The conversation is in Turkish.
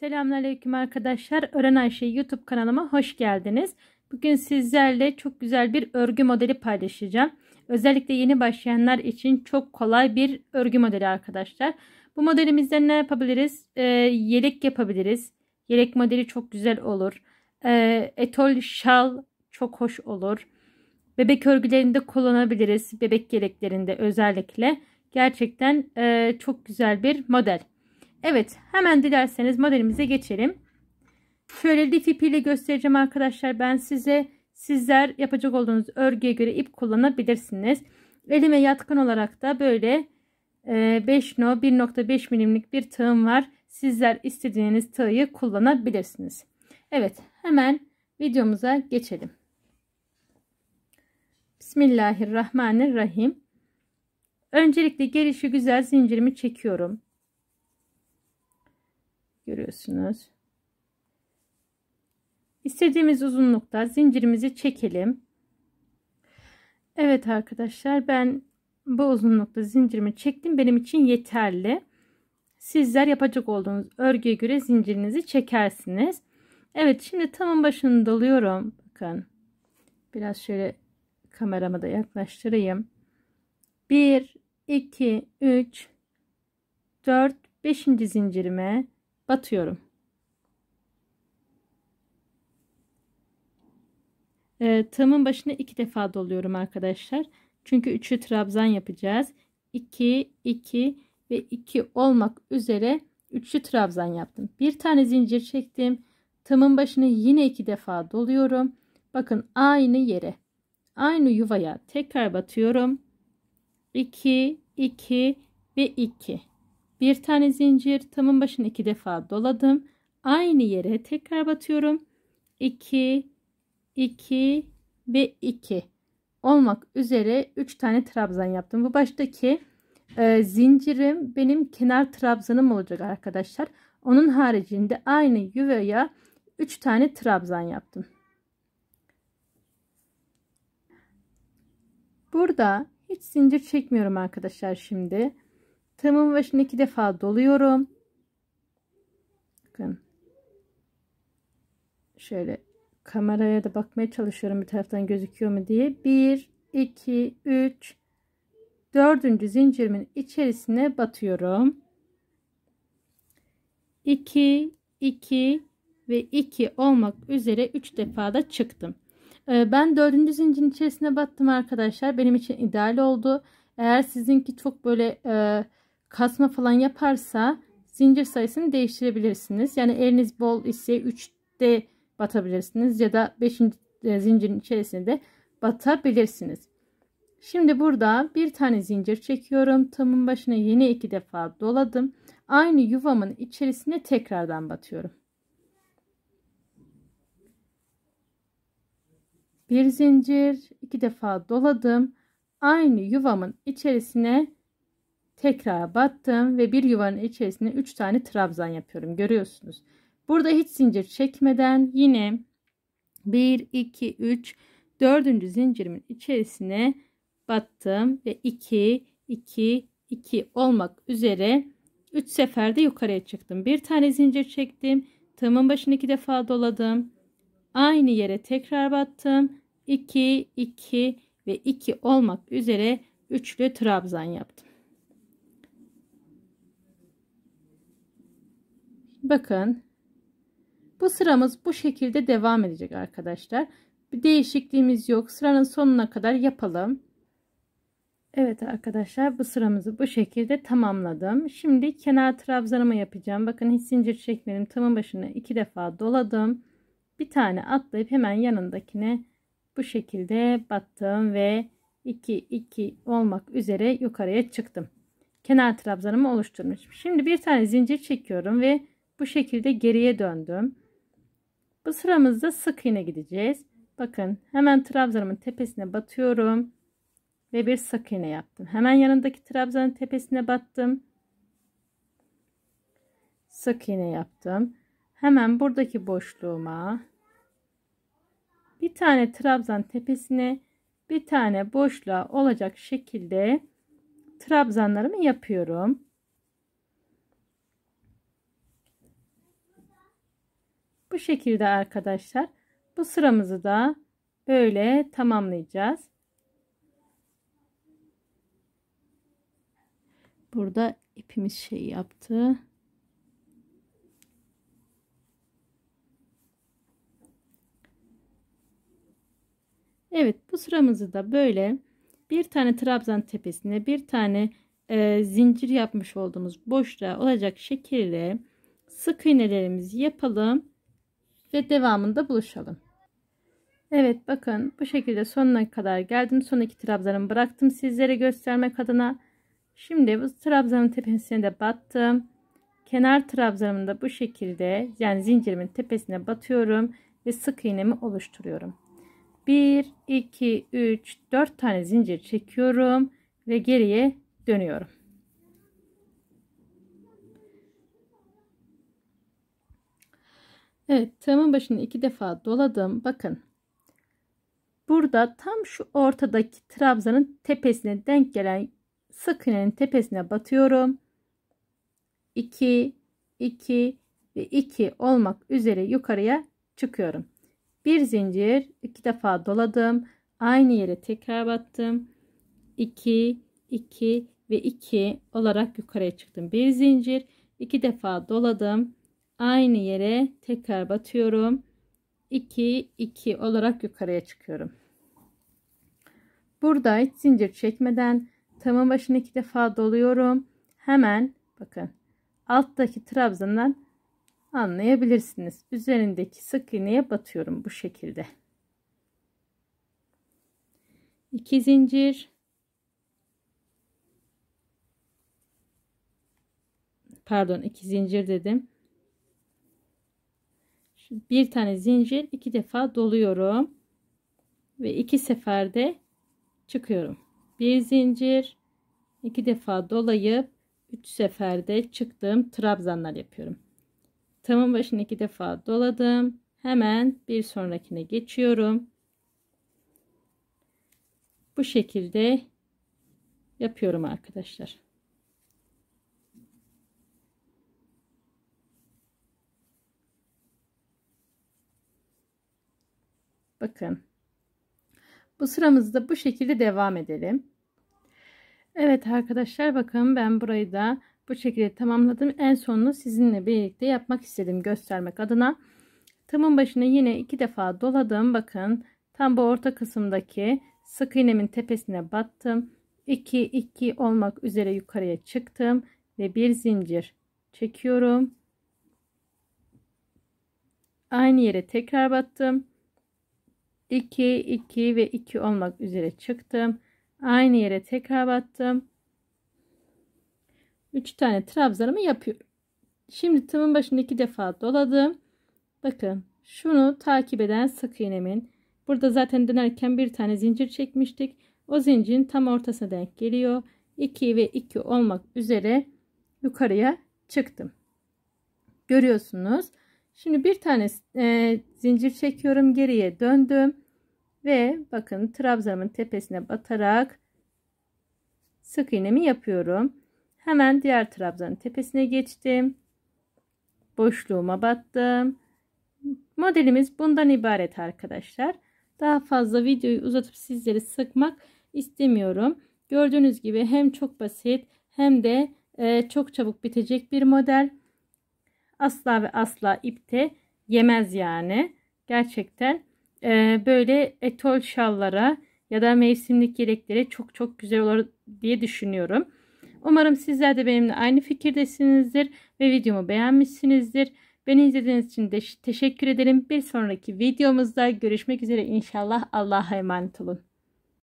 Selamünaleyküm arkadaşlar. Öğren Ayşe YouTube kanalıma hoş geldiniz. Bugün sizlerle çok güzel bir örgü modeli paylaşacağım. Özellikle yeni başlayanlar için çok kolay bir örgü modeli arkadaşlar. Bu modelimizde ne yapabiliriz? Ee, yelek yapabiliriz. Yelek modeli çok güzel olur. Ee, etol şal çok hoş olur. Bebek örgülerinde kullanabiliriz. Bebek yeleklerinde özellikle. Gerçekten e, çok güzel bir model. Evet hemen dilerseniz modelimize geçelim. Şöyle lif ipiyle göstereceğim arkadaşlar ben size. Sizler yapacak olduğunuz örgüye göre ip kullanabilirsiniz. Elime yatkın olarak da böyle 5 e, no 1.5 milimlik bir tığım var. Sizler istediğiniz tığı kullanabilirsiniz. Evet hemen videomuza geçelim. Bismillahirrahmanirrahim. Öncelikle gelişi güzel zincirimi çekiyorum. Görüyorsunuz. İstediğimiz uzunlukta zincirimizi çekelim. Evet arkadaşlar ben bu uzunlukta zincirimi çektim. Benim için yeterli. Sizler yapacak olduğunuz örgüye göre zincirinizi çekersiniz. Evet şimdi tamın başını doluyorum. Bakın biraz şöyle kameramı da yaklaştırayım. 1, 2, 3, 4, 5. zincirime batıyorum. E, tığımın başına iki defa doluyorum arkadaşlar. Çünkü üçü trabzan yapacağız. 2, 2 ve 2 olmak üzere üçlü trabzan yaptım. Bir tane zincir çektim. Tığımın başına yine iki defa doluyorum. Bakın aynı yere. Aynı yuvaya tekrar batıyorum. 2, 2 ve 2. Bir tane zincir tamın başını iki defa doladım. Aynı yere tekrar batıyorum. 2 2 ve 2 olmak üzere 3 tane trabzan yaptım. Bu baştaki e, zincirim benim kenar trabzanım olacak arkadaşlar. Onun haricinde aynı yuvaya 3 tane trabzan yaptım. Burada hiç zincir çekmiyorum arkadaşlar şimdi tığımın başını iki defa doluyorum bakın şöyle kameraya da bakmaya çalışıyorum bir taraftan gözüküyor mu diye 1 2 3 dördüncü zincirimin içerisine batıyorum 2 2 ve 2 olmak üzere 3 defa da çıktım ee, ben dördüncü zincirin içerisine battım arkadaşlar benim için ideal oldu eğer sizinki çok böyle e, kasma falan yaparsa zincir sayısını değiştirebilirsiniz. Yani eliniz bol ise 3'te batabilirsiniz ya da 5. E, zincirin içerisinde batabilirsiniz. Şimdi burada bir tane zincir çekiyorum. Tamın başına yeni iki defa doladım. Aynı yuvamın içerisine tekrardan batıyorum. Bir zincir iki defa doladım. Aynı yuvamın içerisine Tekrar battım ve bir yuvanın içerisine 3 tane trabzan yapıyorum. Görüyorsunuz. Burada hiç zincir çekmeden yine 1, 2, 3, 4. zincirimin içerisine battım ve 2, 2, 2 olmak üzere 3 seferde yukarıya çıktım. Bir tane zincir çektim. Tığımın başını 2 defa doladım. Aynı yere tekrar battım. 2, 2 ve 2 olmak üzere üçlü trabzan yaptım. Bakın bu sıramız bu şekilde devam edecek arkadaşlar. Bir değişikliğimiz yok. Sıranın sonuna kadar yapalım. Evet arkadaşlar bu sıramızı bu şekilde tamamladım. Şimdi kenar trabzanımı yapacağım. Bakın hiç zincir çekmedim. Tamın başına iki defa doladım. Bir tane atlayıp hemen yanındakine bu şekilde battım ve 2 2 olmak üzere yukarıya çıktım. Kenar trabzanımı oluşturmuşum. Şimdi bir tane zincir çekiyorum ve bu şekilde geriye döndüm. Bu sıramızda sık iğne gideceğiz. Bakın hemen trabzanımın tepesine batıyorum. Ve bir sık iğne yaptım. Hemen yanındaki trabzanın tepesine battım. Sık iğne yaptım. Hemen buradaki boşluğuma bir tane trabzan tepesine bir tane boşluğa olacak şekilde trabzanlarımı yapıyorum. Bu şekilde arkadaşlar bu sıramızı da böyle tamamlayacağız. Burada ipimiz şey yaptı. Evet bu sıramızı da böyle bir tane trabzan tepesine bir tane e, zincir yapmış olduğumuz boşluğa olacak şekilde sık iğnelerimizi yapalım ve devamında buluşalım. Evet bakın bu şekilde sonuna kadar geldim. Son iki trabzanımı bıraktım sizlere göstermek adına. Şimdi bu trabzanın tepesine de battım. Kenar trabzanımı da bu şekilde yani zincirimin tepesine batıyorum ve sık iğnemi oluşturuyorum. 1, 2, 3, 4 tane zincir çekiyorum ve geriye dönüyorum. Evet tığımın başını iki defa doladım. Bakın. Burada tam şu ortadaki trabzanın tepesine denk gelen sık iğnenin tepesine batıyorum. 2 2 ve 2 olmak üzere yukarıya çıkıyorum. Bir zincir iki defa doladım. Aynı yere tekrar battım. 2 2 ve 2 olarak yukarıya çıktım. Bir zincir iki defa doladım aynı yere tekrar batıyorum. 2 2 olarak yukarıya çıkıyorum. Burada hiç zincir çekmeden tamın başını iki defa doluyorum. Hemen bakın alttaki trabzandan anlayabilirsiniz. Üzerindeki sık iğneye batıyorum bu şekilde. 2 zincir pardon 2 zincir dedim Şimdi bir tane zincir iki defa doluyorum. Ve iki seferde çıkıyorum. Bir zincir iki defa dolayıp üç seferde çıktığım trabzanlar yapıyorum. Tamın başını iki defa doladım. Hemen bir sonrakine geçiyorum. Bu şekilde yapıyorum arkadaşlar. Bakın. Bu sıramızda bu şekilde devam edelim. Evet arkadaşlar bakın ben burayı da bu şekilde tamamladım. En sonunu sizinle birlikte yapmak istedim göstermek adına. tamın başına yine iki defa doladım. Bakın tam bu orta kısımdaki sık iğnemin tepesine battım. 2 2 olmak üzere yukarıya çıktım ve bir zincir çekiyorum. Aynı yere tekrar battım. 2 2 ve 2 olmak üzere çıktım aynı yere tekrar battım 3 tane trabzanımı yapıyorum şimdi tığımın başındaki iki defa doladım bakın şunu takip eden sık iğnemin burada zaten dönerken bir tane zincir çekmiştik o zincirin tam ortasına denk geliyor 2 ve 2 olmak üzere yukarıya çıktım görüyorsunuz Şimdi bir tane e, zincir çekiyorum. Geriye döndüm. Ve bakın trabzanın tepesine batarak sık iğnemi yapıyorum. Hemen diğer trabzanın tepesine geçtim. Boşluğuma battım. Modelimiz bundan ibaret arkadaşlar. Daha fazla videoyu uzatıp sizleri sıkmak istemiyorum. Gördüğünüz gibi hem çok basit hem de e, çok çabuk bitecek bir model asla ve asla ipte yemez yani. Gerçekten e, böyle etol şallara ya da mevsimlik yeleklere çok çok güzel olur diye düşünüyorum. Umarım sizler de benimle aynı fikirdesinizdir ve videomu beğenmişsinizdir. Beni izlediğiniz için de teşekkür ederim. Bir sonraki videomuzda görüşmek üzere inşallah Allah'a emanet olun.